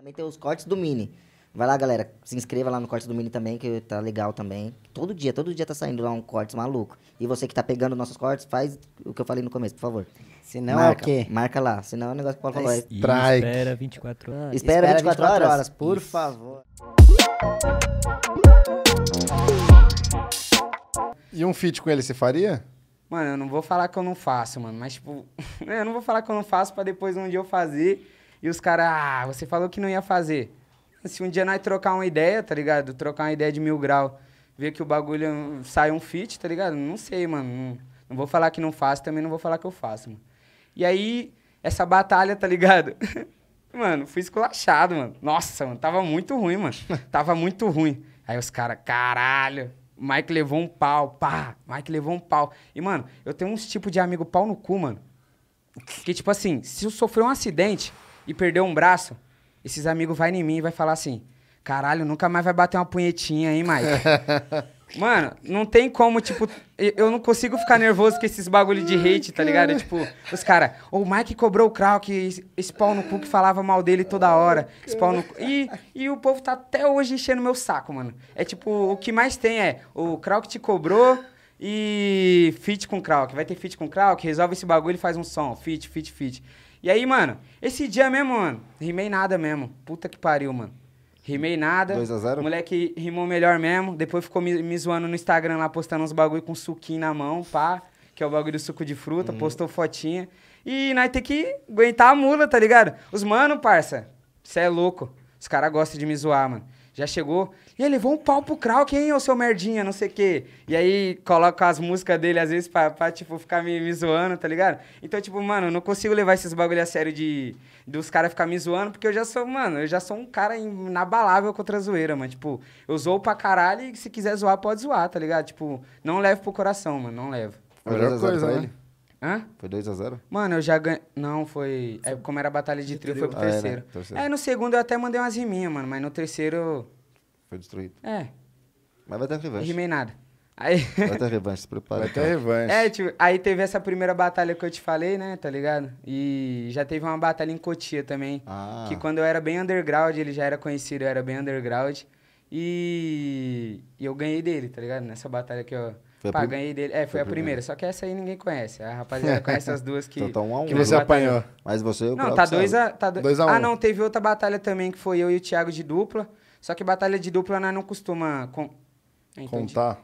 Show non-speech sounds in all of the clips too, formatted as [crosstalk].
Também tem os cortes do Mini. Vai lá, galera, se inscreva lá no corte do Mini também, que tá legal também. Todo dia, todo dia tá saindo lá um corte maluco. E você que tá pegando nossos cortes, faz o que eu falei no começo, por favor. Se não é o quê? Marca lá, senão é o negócio que o Paulo falou. É ah, espera, espera 24 horas. Espera, 24, horas? horas por Isso. favor. E um feat com ele você faria? Mano, eu não vou falar que eu não faço, mano. Mas, tipo, [laughs] eu não vou falar que eu não faço pra depois um dia eu fazer e os caras, ah, você falou que não ia fazer. Assim, se um dia nós trocar uma ideia, tá ligado? Trocar uma ideia de mil grau, ver que o bagulho sai um fit, tá ligado? Não sei, mano. Não, não vou falar que não faço, também não vou falar que eu faço, mano. E aí, essa batalha, tá ligado? [laughs] mano, fui esculachado, mano. Nossa, mano, tava muito ruim, mano. [laughs] tava muito ruim. Aí os caras, caralho, Mike levou um pau, pá, Mike levou um pau. E, mano, eu tenho uns tipos de amigo pau no cu, mano. Que, tipo assim, se eu sofrer um acidente, e perder um braço, esses amigos vai em mim e vai falar assim: "Caralho, nunca mais vai bater uma punhetinha, hein, Mike?" [laughs] Mano, não tem como, tipo, eu não consigo ficar nervoso com esses bagulho de hate, tá ligado? tipo, os caras, o Mike cobrou o Krauk, esse no cu que falava mal dele toda hora. Esse no cu. E, e o povo tá até hoje enchendo meu saco, mano. É tipo, o que mais tem é, o Krauk te cobrou, e feat com Krauk. Vai ter feat com Krauk, resolve esse bagulho e faz um som. Feat, feat, feat. E aí, mano, esse dia mesmo, mano, rimei nada mesmo. Puta que pariu, mano. Rimei nada. 2x0? Moleque rimou melhor mesmo. Depois ficou me, me, zoando no Instagram lá, postando uns bagulho com suquinho na mão, pá. Que é o bagulho do suco de fruta. Uhum. Postou fotinha. E nós tem que aguentar a mula, tá ligado? Os mano, parça, você é louco. Os caras gostam de me zoar, mano já chegou. E ele levou um pau pro Krauk, hein, ô seu merdinha, não sei o quê. E aí coloca as músicas dele, às vezes, pra, pra tipo, ficar me, me, zoando, tá ligado? Então, tipo, mano, não consigo levar esses bagulho a sério de dos caras ficar me zoando, porque eu já sou, mano, eu já sou um cara inabalável contra a zoeira, mano. Tipo, eu zoo pra caralho e se quiser zoar, pode zoar, tá ligado? Tipo, não levo pro coração, mano, não levo. melhor é coisa, né? ele. Hã? Foi 2x0? Mano, eu já ganhei. Não, foi. É, como era a batalha de, trio, foi pro ah, terceiro. É, né? É, no segundo eu até mandei umas riminhas, mano, mas no terceiro. Foi destruído. É. Mas vai ter revanche. Rimei nada. Aí... Vai ter [laughs] revanche, se prepara. Vai ter revanche. É, tipo, aí teve essa primeira batalha que eu te falei, né? Tá ligado? E já teve uma batalha em Cotia também. Ah. Que quando eu era bem underground, ele já era conhecido, eu era bem underground. E, e eu ganhei dele, tá ligado? Nessa batalha que eu foi Pá, ganhei dele. É, foi, foi a primeira. primeira. Só que essa aí ninguém conhece. A rapaziada conhece as duas que. [laughs] Então tá um a um. Que você apanhou. Mas você. Não, tá dois, a, tá dois, dois a um. Ah, não, teve outra batalha também que foi eu e o Thiago de dupla. Só que batalha de dupla nós não costuma. Com... Contar.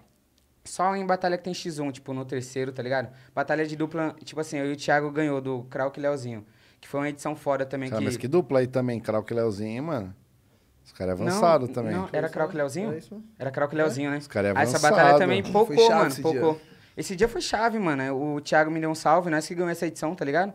Só em batalha que tem X1, tipo, no terceiro, tá ligado? Batalha de dupla, tipo assim, eu e o Thiago ganhou do Krauk e Leozinho. Que foi uma edição foda também. Cara, que... mas que dupla aí também, Krauk e Leozinho, mano. Os caras é também. Não, era Croc Leozinho? Era, era Croc Leozinho, é? né? Os caras é avançaram. Essa batalha também pouco mano. Esse Dia. Esse dia foi chave, mano. O Thiago me deu um salve, nós que ganhamos essa edição, tá ligado?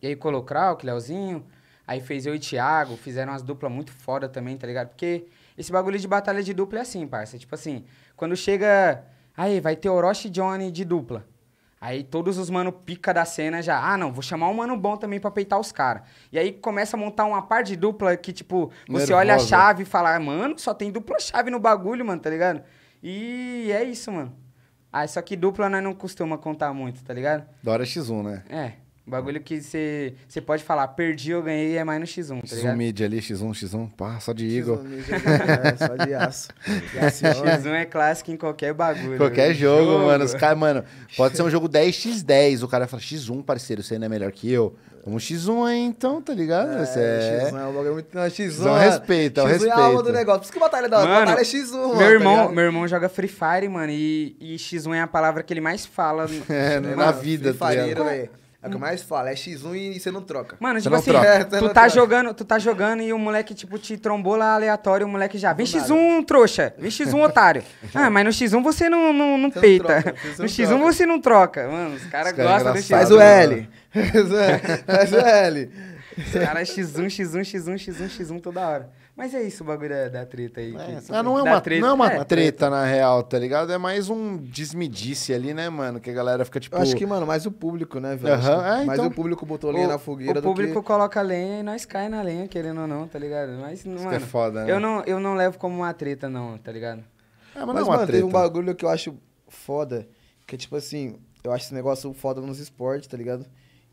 E aí colocou Krauk, Leozinho. Aí fez eu e Thiago, fizeram umas duplas muito foda também, tá ligado? Porque esse bagulho de batalha de dupla é assim, parça. Tipo assim, quando chega. Aí, vai ter Orochi e Johnny de dupla. Aí todos os mano pica da cena já, ah, não, vou chamar um mano bom também pra peitar os caras. E aí começa a montar uma par de dupla que, tipo, você Nervosa. olha a chave e fala, ah, mano, só tem dupla chave no bagulho, mano, tá ligado? E é isso, mano. Ah, só que dupla nós não costuma contar muito, tá ligado? Dora é X1, né? É. O bagulho que você pode falar, perdi ou ganhei, é mais no X1, tá X1 mid ali, X1, X1, pá, só de Eagle. X1 mid é, só de aço. X1 é clássico em qualquer bagulho. Qualquer jogo, jogo. mano. Os cara mano, pode ser um jogo 10x10. O cara fala, X1, parceiro, você ainda é melhor que eu. Um X1 aí, então, tá ligado? É, é... X1 é um bagulho muito... Não, X1, X1 respeito, é o respeito. X1 é a alma do negócio. Por isso que batalha da mano, batalha é X1, meu mano. Meu irmão, tá meu irmão joga Free Fire, mano, e, e X1 é a palavra que ele mais fala. é, né, na mano, vida, Free tá ligado? É o que eu mais falo, é X1 e você não troca. Mano, tipo assim, troca. [laughs] tu, tá jogando, tu tá jogando e o moleque, tipo, te trombou lá aleatório, o moleque já. Vem X1, trouxa. Vem X1, [laughs] otário. ah, mas no X1 você não, não, não você peita. Não no X1 você não troca. Mano, os caras cara é gostam é né, desse [laughs] Faz o L. Faz o L cara caras X1, X1, X1, X1, X1 toda hora. Mas é isso o bagulho da, da treta aí. É, que, não, é uma, treta, não é uma é, treta, treta, na real, tá ligado? É mais um desmedice ali, né, mano? Que a galera fica tipo. Eu acho que, mano, mais o público, né, velho? Uhum, é, então... Mas o público botou lenha na fogueira. O público que... coloca lenha e nós cai na lenha, querendo ou não, tá ligado? Mas, isso mano. Que é foda, né? Eu não, eu não levo como uma treta, não, tá ligado? É, mas, mas não é uma mano, treta. tem um bagulho que eu acho foda. Que é tipo assim, eu acho esse negócio foda nos esportes, tá ligado?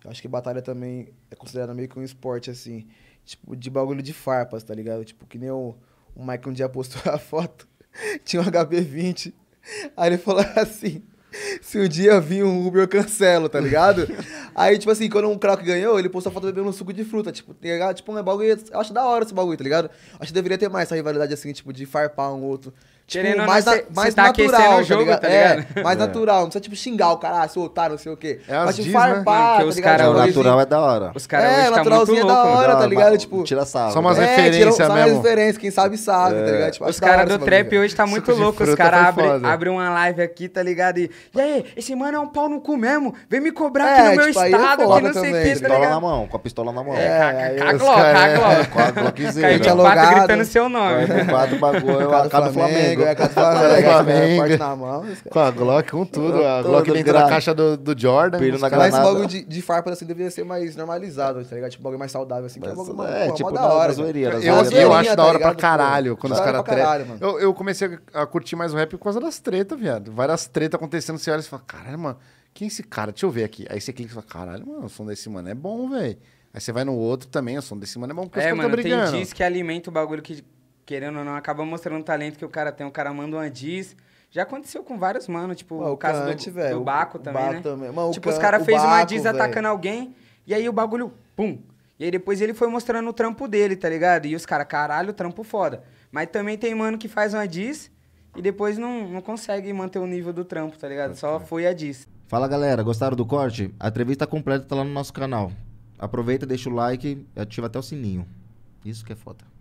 Eu acho que batalha também é considerada meio que um esporte, assim. Tipo, de bagulho de farpas, tá ligado? Tipo, que nem o, o Mike um dia [laughs] postou a foto, [laughs] tinha um HB20. Aí ele falou assim: se um dia vir um Uber, eu cancelo, tá ligado? [laughs] Aí, tipo assim, quando um craque ganhou, ele postou a foto bebendo um suco de fruta, tipo, ah, Tipo, um é bagulho. Eu acho da hora esse bagulho, tá ligado? Acho que deveria ter mais essa rivalidade assim, tipo, de farpar um outro. Tipo, Querendo mais, na, mais tá natural, o tá jogo, tá ligado? Tá ligado? É, mais é. natural. Não precisa, tipo, xingar o cara, ah, seu otário, não sei o quê. É Mas, tipo, diz, né? farpar, né? tá Cara, é, o natural é da hora. Os cara é, o naturalzinho tá muito é da hora, tá ligado? Tipo, tira sarro. Só umas né? é, referências tira, mesmo. Só umas referências, quem sabe sabe, tá é. tá ligado? Tipo, os caras do trap hoje tá muito louco. Os caras abrem uma live aqui, tá ligado? E daí, é, esse mano é um pau no cu mesmo, vem me cobrar é, tipo, é aqui no tipo, meu estado, que não sei o que. Tá pistola na mão, com a pistola na mão. É, é caglo, caglo. Com a é Glockzinha. [laughs] Quatro gritando seu nome. Quatro bagulho, a cara do Flamengo. É, Flamengo. na mão. Com a Glock, com tudo. A Glock dentro da caixa do Jordan. na Mas esse bagulho de farpa, assim, deveria ser mais normalizado, tá ligado? Tipo, bagulho mais saudável, assim. É, tipo, da hora. Eu acho tá da hora pra tipo, caralho, quando os caras tretam. Eu comecei a curtir mais o rap por causa das tretas, viado. Várias tretas acontecendo, você olha e fala, caralho, mano, quem é esse cara? Deixa eu ver aqui. Aí você clica e fala, caralho, mano, o som desse mano é bom, velho. Aí você vai no outro também, o som desse mano é bom, porque é, os mano, tá brigando. tem diz que alimenta o bagulho que, querendo ou não, acaba mostrando o talento que o cara tem. O cara manda uma diz... Já aconteceu com vários mano, tipo, o, caso do, véio, do Baco o, também, o né? Também. Mano, tipo, os caras fez Baco, uma diz véio. atacando alguém, e aí o bagulho, pum. E aí depois ele foi mostrando o trampo dele, tá ligado? E os caras, caralho, trampo foda. Mas também tem mano que faz uma diz e depois não, não consegue manter o nível do trampo, tá ligado? Só foi a disso. Fala galera, gostaram do corte? A entrevista completa tá lá no nosso canal. Aproveita, deixa o like e ativa até o sininho. Isso que é foda.